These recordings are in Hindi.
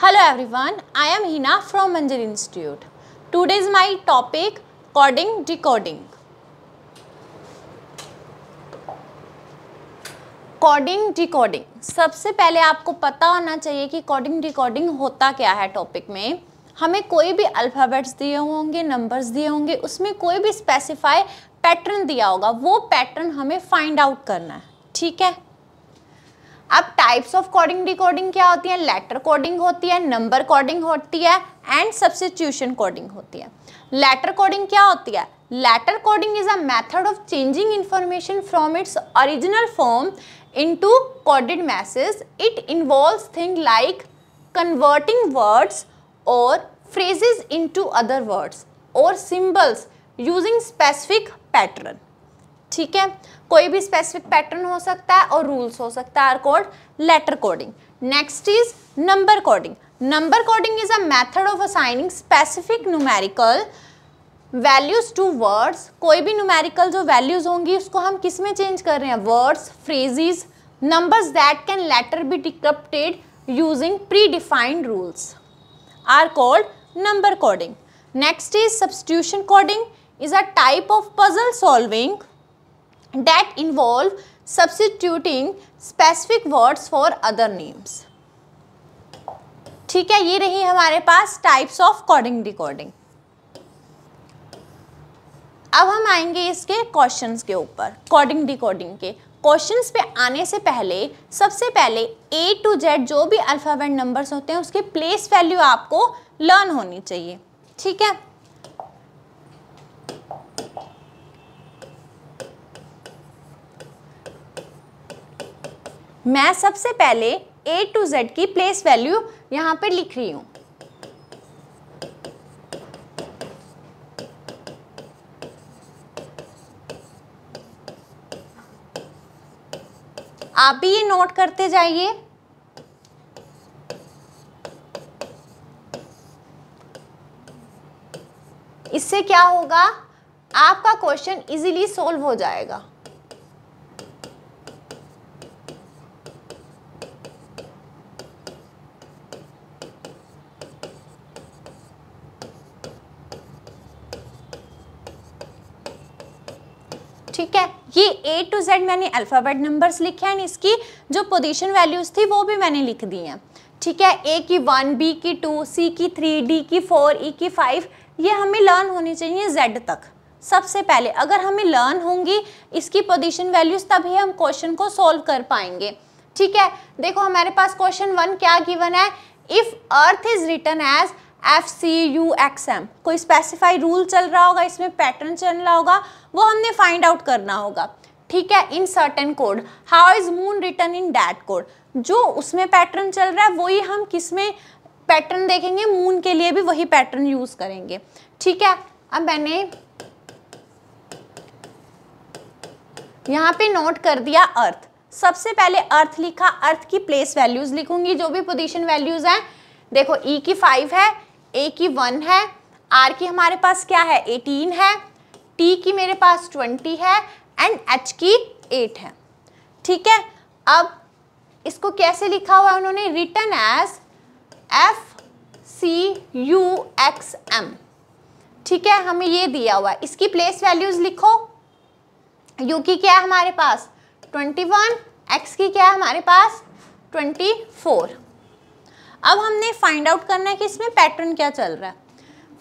Hello everyone, I am Hina from Manjari Institute. Today is my topic coding decoding. Coding decoding सबसे पहले आपको पता होना चाहिए कि कॉडिंग डिकोडिंग होता क्या है टॉपिक में हमें कोई भी अल्फ़ाबेट्स दिए होंगे नंबर्स दिए होंगे उसमें कोई भी स्पेसिफाई पैटर्न दिया होगा वो पैटर्न हमें फाइंड आउट करना है ठीक है अब टाइप्स ऑफ कोडिंग डिकोडिंग क्या होती है लेटर कोडिंग होती है नंबर कोडिंग होती है एंड सब्सिट्यूशन कोडिंग होती है लेटर कोडिंग क्या होती है letter coding is a method of changing information from its original form into coded message it involve thing like converting words और इन टू अदर वर्ड्स और सिम्बल्स यूजिंग स्पेसिफिक पैटर्न ठीक है कोई भी स्पेसिफिक पैटर्न हो सकता है और रूल्स हो सकता है are code letter coding next is number coding number coding is a method of assigning specific numerical values to words कोई भी न्यूमेरिकल जो वैल्यूज होंगी उसको हम किस में चेंज कर रहे हैं words phrases numbers that can later be decrypted using predefined rules are called number coding next is substitution coding is a type of puzzle solving that involve substituting specific words for other names ठीक है ये रही हमारे पास टाइप्स ऑफ कोडिंग डिकोडिंग अब हम आएंगे इसके क्वेश्चंस के ऊपर कोडिंग डिकोडिंग के क्वेश्चंस पे आने से पहले सबसे पहले ए टू जेड जो भी अल्फ़ाबेट नंबर्स होते हैं उसके प्लेस वैल्यू आपको लर्न होनी चाहिए ठीक है मैं सबसे पहले ए टू जेड की प्लेस वैल्यू यहाँ पर लिख रही हूँ आप भी ये नोट करते जाइए इससे क्या होगा आपका क्वेश्चन इजीली सॉल्व हो जाएगा कि ए टू जेड मैंने अल्फ़ाबेट नंबर्स लिखे हैं इसकी जो पोजीशन वैल्यूज़ थी वो भी मैंने लिख दी हैं ठीक है ए की वन बी की टू सी की थ्री डी की फोर ई e की फाइव ये हमें लर्न होनी चाहिए जेड तक सबसे पहले अगर हमें लर्न होंगी इसकी पोजिशन वैल्यूज़ तभी हम क्वेश्चन को सॉल्व कर पाएंगे ठीक है देखो हमारे पास क्वेश्चन वन क्या गिवन है if earth is written as F C U X M कोई स्पेसिफाई रूल चल रहा होगा इसमें पैटर्न चल रहा होगा वो हमने फाइंड आउट करना होगा ठीक है in certain code how is moon return in that code जो उसमें पैटर्न चल रहा है वही हम किस में पैटर्न देखेंगे मून के लिए भी वही पैटर्न यूज करेंगे ठीक है अब मैंने यहाँ पे नोट कर दिया अर्थ सबसे पहले अर्थ लिखा अर्थ की प्लेस वैल्यूज लिखूंगी जो भी पोजीशन वैल्यूज हैं देखो ई e की फाइव है ए की वन है आर की हमारे पास क्या है एटीन है टी की मेरे पास ट्वेंटी है एंड एच की एट है ठीक है अब इसको कैसे लिखा हुआ है उन्होंने return as F C U X M ठीक है हमें ये दिया हुआ है इसकी प्लेस वैल्यूज़ लिखो यू की क्या है हमारे पास ट्वेंटी वन एक्स की क्या है हमारे पास ट्वेंटी फोर अब हमने फाइंड आउट करना है कि इसमें पैटर्न क्या चल रहा है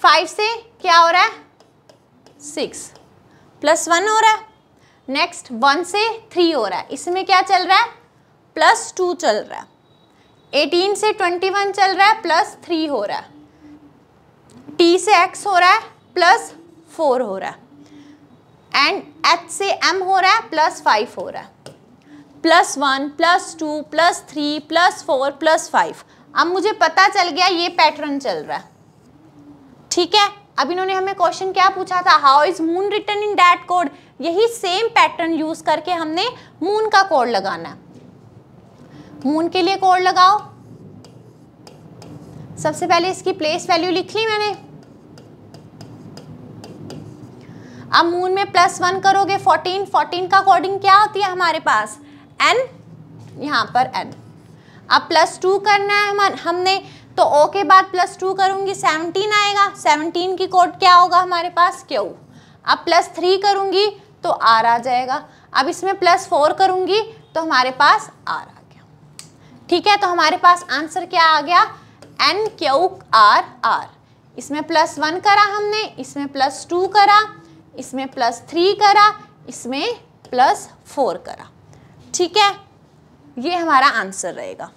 फाइव से क्या हो रहा है सिक्स प्लस वन हो रहा है नेक्स्ट वन से थ्री हो रहा है इसमें क्या चल रहा है प्लस टू चल रहा है एटीन से ट्वेंटी वन चल रहा है प्लस थ्री हो रहा है टी से एक्स हो रहा है प्लस फोर हो रहा है एंड एच से एम हो रहा है प्लस फाइव हो रहा है plus one plus two plus three plus four plus five अब मुझे पता चल गया ये पैटर्न चल रहा है ठीक है अब इन्होंने हमें क्वेश्चन क्या पूछा था how is moon return in that code यही सेम पैटर्न यूज करके हमने मून का कोड लगाना है मून के लिए कोड लगाओ सबसे पहले इसकी प्लेस वैल्यू लिख ली मैंने अब मून में प्लस वन करोगे फोर्टीन फोर्टीन का अकॉर्डिंग क्या होती है हमारे पास एन यहां पर एन अब प्लस टू करना है हम हमने तो ओ के बाद प्लस टू करूँगी सेवनटीन आएगा सेवनटीन की कोड क्या होगा हमारे पास क्यू अब प्लस थ्री करूँगी तो आर आ जाएगा अब इसमें प्लस फोर करूँगी तो हमारे पास आर आ गया ठीक है तो हमारे पास आंसर क्या आ गया एन क्यू आर आर इसमें प्लस वन करा हमने इसमें प्लस टू करा इसमें प्लस थ्री करा इसमें प्लस फोर करा ठीक है ये हमारा आंसर रहेगा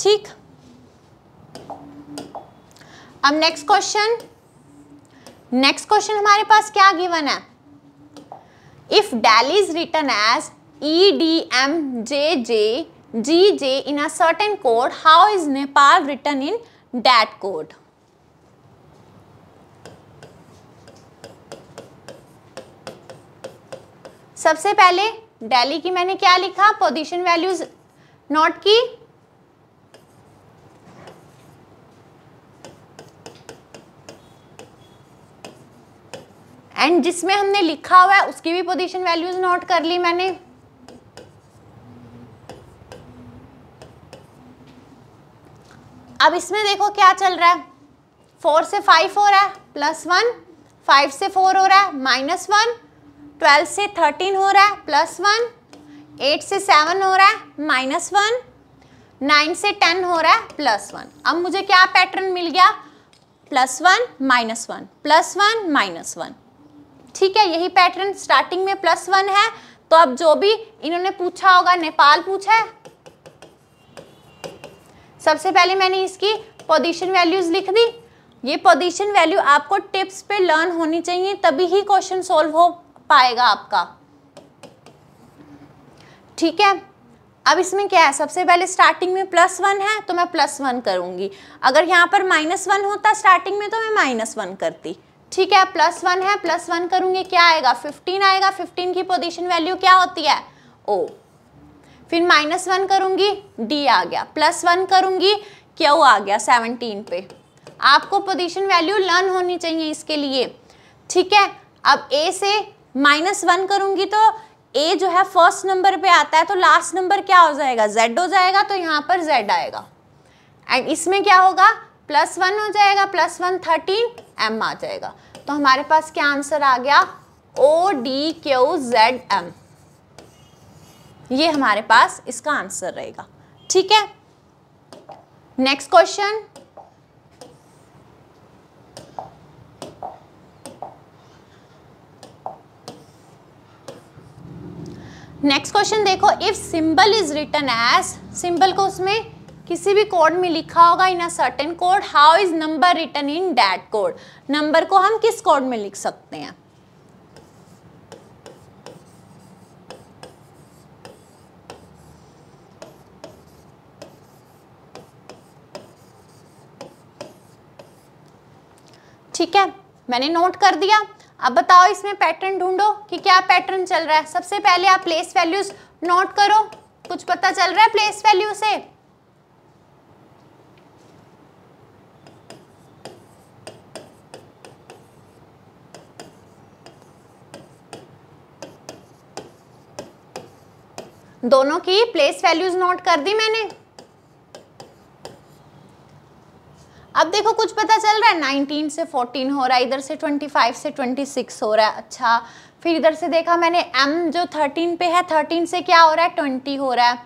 ठीक अब नेक्स्ट क्वेश्चन नेक्स्ट क्वेश्चन हमारे पास क्या गिवन है if Delhi is return as E D M J J G J in a certain code how is Nepal return in that code सबसे पहले डेली की मैंने क्या लिखा पोजीशन वैल्यूज नॉट की एंड जिसमें हमने लिखा हुआ है उसकी भी पोजीशन वैल्यूज नोट कर ली मैंने अब इसमें देखो क्या चल रहा है फोर से फाइव हो रहा है प्लस वन फाइव से फोर हो रहा है माइनस वन ट्वेल्व से थर्टीन हो रहा है प्लस वन एट से सेवन हो रहा है माइनस वन नाइन से टेन हो रहा है प्लस वन अब मुझे क्या पैटर्न मिल गया plus one minus one plus one minus one ठीक है यही पैटर्न स्टार्टिंग में प्लस वन है तो अब जो भी इन्होंने पूछा होगा नेपाल पूछा है सबसे पहले मैंने इसकी पोजीशन वैल्यूज लिख दी ये पोजीशन वैल्यू आपको टिप्स पे लर्न होनी चाहिए तभी ही क्वेश्चन सॉल्व हो पाएगा आपका ठीक है अब इसमें क्या है सबसे पहले स्टार्टिंग में प्लस वन है तो मैं प्लस वन करूँगी अगर यहाँ पर माइनस वन होता स्टार्टिंग में तो मैं माइनस वन करती ठीक है प्लस वन है प्लस वन करूँगी क्या आएगा फिफ्टीन आएगा फिफ्टीन की पोजिशन वैल्यू क्या होती है ओ फिर माइनस वन करूँगी डी आ गया प्लस वन करूँगी क्यू आ गया सेवनटीन पे आपको पोजिशन वैल्यू लर्न होनी चाहिए इसके लिए ठीक है अब ए से माइनस वन करूँगी तो ए जो है फर्स्ट नंबर पे आता है तो लास्ट नंबर क्या हो जाएगा जेड हो जाएगा तो यहाँ पर जेड आएगा एंड इसमें क्या होगा प्लस वन हो जाएगा प्लस वन थर्टीन एम आ जाएगा तो हमारे पास क्या आंसर आ गया O D Q Z M ये हमारे पास इसका आंसर रहेगा ठीक है नेक्स्ट क्वेश्चन नेक्स्ट क्वेश्चन देखो if symbol is written as symbol को उसमें किसी भी कोड में लिखा होगा in a certain code how is number written in that code number को हम किस कोड में लिख सकते हैं ठीक है मैंने नोट कर दिया अब बताओ इसमें पैटर्न ढूंढो कि क्या पैटर्न चल रहा है सबसे पहले आप प्लेस वैल्यूज नोट करो कुछ पता चल रहा है प्लेस वैल्यू से दोनों की प्लेस वैल्यूज नोट कर दी मैंने अब देखो कुछ पता चल रहा है नाइनटीन से फोर्टीन हो रहा है इधर से ट्वेंटी फाइव से ट्वेंटी सिक्स हो रहा है अच्छा फिर इधर से देखा मैंने एम जो थर्टीन पे है थर्टीन से क्या हो रहा है ट्वेंटी हो रहा है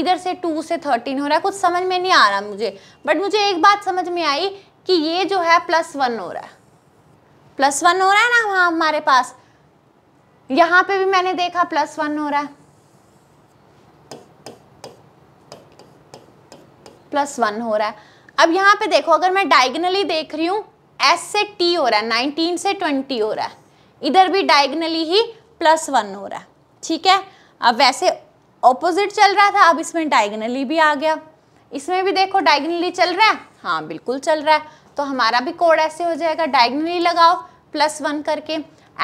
इधर से टू से थर्टीन हो रहा है कुछ समझ में नहीं आ रहा मुझे बट मुझे एक बात समझ में आई कि ये जो है प्लस वन हो रहा है प्लस वन हो रहा है ना वहाँ हमारे पास यहाँ पे भी मैंने देखा प्लस वन हो रहा है प्लस वन हो रहा है अब यहाँ पे देखो अगर मैं डायगनली देख रही हूँ एस से टी हो रहा है नाइनटीन से ट्वेंटी हो रहा है इधर भी डायगनली ही प्लस वन हो रहा है ठीक है अब वैसे ऑपोजिट चल रहा था अब इसमें डायगनली भी आ गया इसमें भी देखो डायगनली चल रहा है हाँ बिल्कुल चल रहा है तो हमारा भी कोड ऐसे हो जाएगा डायगनली लगाओ प्लस वन करके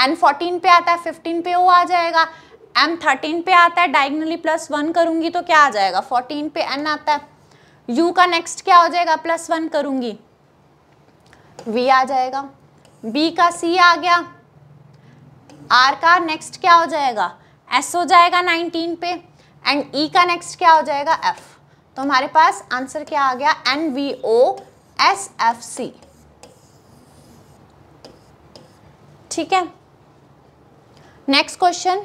एन फोर्टीन पे आता है फिफ्टीन पे वो आ जाएगा एम थर्टीन पे आता है डायगनली प्लस वन करूँगी तो क्या आ जाएगा फोर्टीन पे एन आता है यू का नेक्स्ट क्या हो जाएगा प्लस वन करूंगी वी आ जाएगा बी का सी आ गया आर का नेक्स्ट क्या हो जाएगा एस हो जाएगा नाइनटीन पे एंड e का नेक्स्ट क्या हो जाएगा एफ तो हमारे पास आंसर क्या आ गया N V O S F C ठीक है next question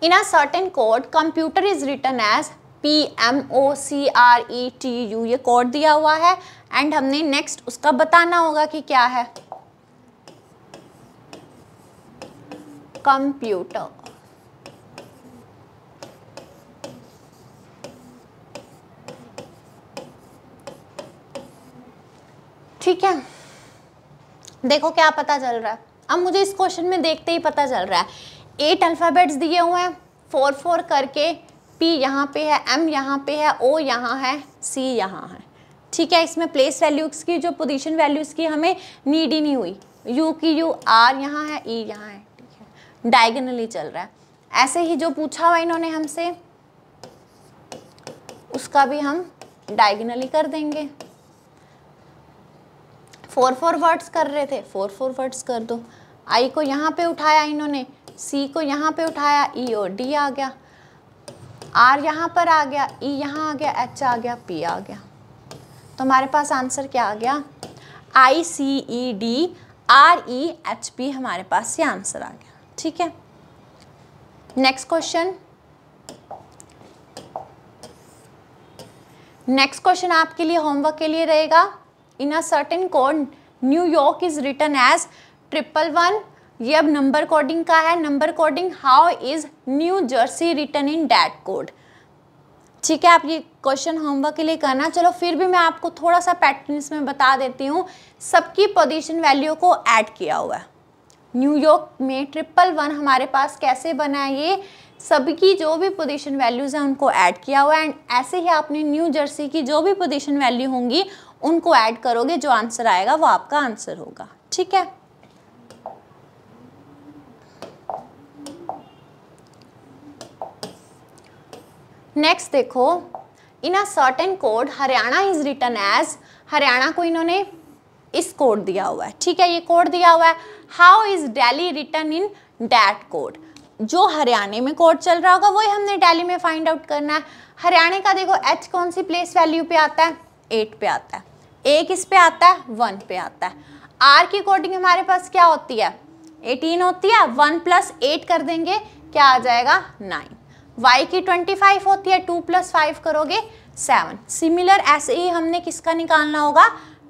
In a certain code, computer is written as P M O C R E T U ये कोड दिया हुआ है एंड हमने नेक्स्ट उसका बताना होगा कि क्या है कंप्यूटर ठीक है देखो क्या पता चल रहा है अब मुझे इस क्वेश्चन में देखते ही पता चल रहा है एट अल्फ़ाबेट्स दिए हुए हैं फोर फोर करके पी यहाँ पे है एम यहाँ पे है ओ यहाँ है सी यहाँ है ठीक है इसमें प्लेस वैल्यूज़ की जो पोजीशन वैल्यूज़ की हमें नीड ही नहीं हुई यू की यू आर यहाँ है ई e यहाँ है ठीक है डायगनली चल रहा है ऐसे ही जो पूछा हुआ इन्होंने हमसे उसका भी हम डायगनली कर देंगे फोर फोर वर्ड्स कर रहे थे फोर फोर वर्ड्स कर दो आई को यहाँ पे उठाया इन्होंने सी को यहाँ पे उठाया ई e और डी आ गया आर यहाँ पर आ गया ई e यहाँ आ गया एच आ गया पी आ गया तो हमारे पास आंसर क्या आ गया I C E D R E H P हमारे पास ये आंसर आ गया ठीक है नेक्स्ट क्वेश्चन नेक्स्ट क्वेश्चन आपके लिए होमवर्क के लिए रहेगा in a certain code New York is return as triple one ये अब नंबर कोडिंग का है number coding how is New Jersey return in that code ठीक है आप ये क्वेश्चन होमवर्क के लिए करना चलो फिर भी मैं आपको थोड़ा सा पैटर्न इसमें बता देती हूँ सबकी पोजीशन वैल्यू को ऐड किया हुआ है न्यूयॉर्क में ट्रिपल वन हमारे पास कैसे बना है ये सबकी जो भी पोजीशन वैल्यूज़ हैं उनको ऐड किया हुआ है एंड ऐसे ही आपने न्यू जर्सी की जो भी पोजिशन वैल्यू होंगी उनको ऐड करोगे जो आंसर आएगा वो आपका आंसर होगा ठीक है नेक्स्ट देखो in a certain code Haryana is return as Haryana को इन्होंने इस कोड दिया हुआ है ठीक है ये कोड दिया हुआ है how is Delhi return in that code जो हरियाणा में कोड चल रहा होगा वही हमने डेली में फाइंड आउट करना है हरियाणा का देखो एच कौन सी प्लेस वैल्यू पे आता है एट पे आता है ए किस पे आता है वन पे आता है आर की कोडिंग हमारे पास क्या होती है एटीन होती है वन प्लस एट कर देंगे क्या आ जाएगा नाइन y की 25 होती है 2 प्लस फाइव करोगे 7 सिमिलर ऐसे ही हमने किसका निकालना होगा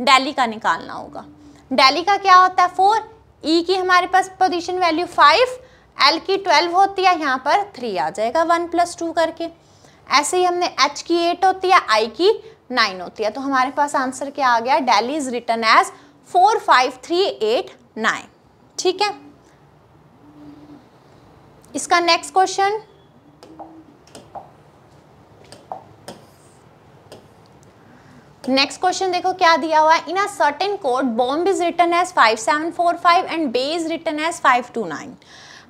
डेली का निकालना होगा डेली का क्या होता है 4 e की हमारे पास पोजीशन वैल्यू 5 l की 12 होती है यहाँ पर 3 आ जाएगा 1 प्लस टू करके ऐसे ही हमने h की 8 होती है i की 9 होती है तो हमारे पास आंसर क्या आ गया Delhi is return as four five three eight nine ठीक है इसका नेक्स्ट क्वेश्चन नेक्स्ट क्वेश्चन देखो क्या दिया हुआ है in a certain code bomb is return as 5745 and bay is return as 529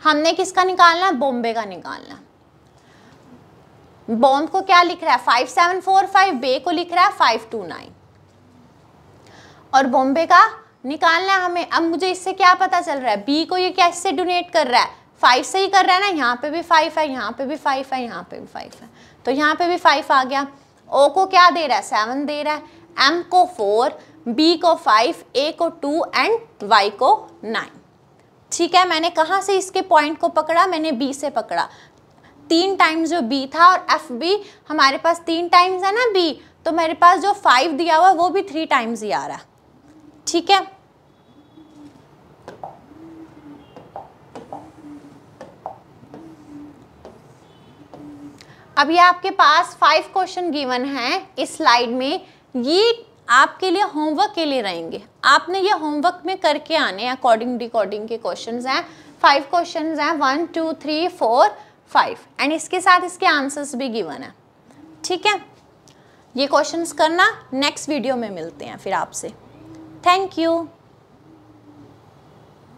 हमने किसका निकालना है बॉम्बे का निकालना बॉम्ब को क्या लिख रहा है 5745 बे को लिख रहा है 529 और बॉम्बे का निकालना है हमें अब मुझे इससे क्या पता चल रहा है बी को ये कैसे डोनेट कर रहा है फाइव से ही कर रहा है ना यहाँ पे भी फाइव है यहाँ पे भी फाइव है यहाँ पे भी फाइव है तो यहाँ पे भी फाइव आ गया ओ को क्या दे रहा है सेवन दे रहा है एम को फोर बी को फाइव ए को टू एंड वाई को नाइन ठीक है मैंने कहाँ से इसके पॉइंट को पकड़ा मैंने बी से पकड़ा तीन टाइम्स जो बी था और एफ बी हमारे पास तीन टाइम्स है ना बी तो मेरे पास जो फाइव दिया हुआ वो भी थ्री टाइम्स ही आ रहा है ठीक है अभी आपके पास फाइव क्वेश्चन गिवन हैं इस स्लाइड में ये आपके लिए होमवर्क के लिए रहेंगे आपने ये होमवर्क में करके आने अकॉर्डिंग डिकॉर्डिंग के क्वेश्चंस हैं फाइव क्वेश्चंस हैं one two three four five and इसके साथ इसके आंसर्स भी गिवन है ठीक है ये क्वेश्चंस करना नेक्स्ट वीडियो में मिलते हैं फिर आपसे थैंक यू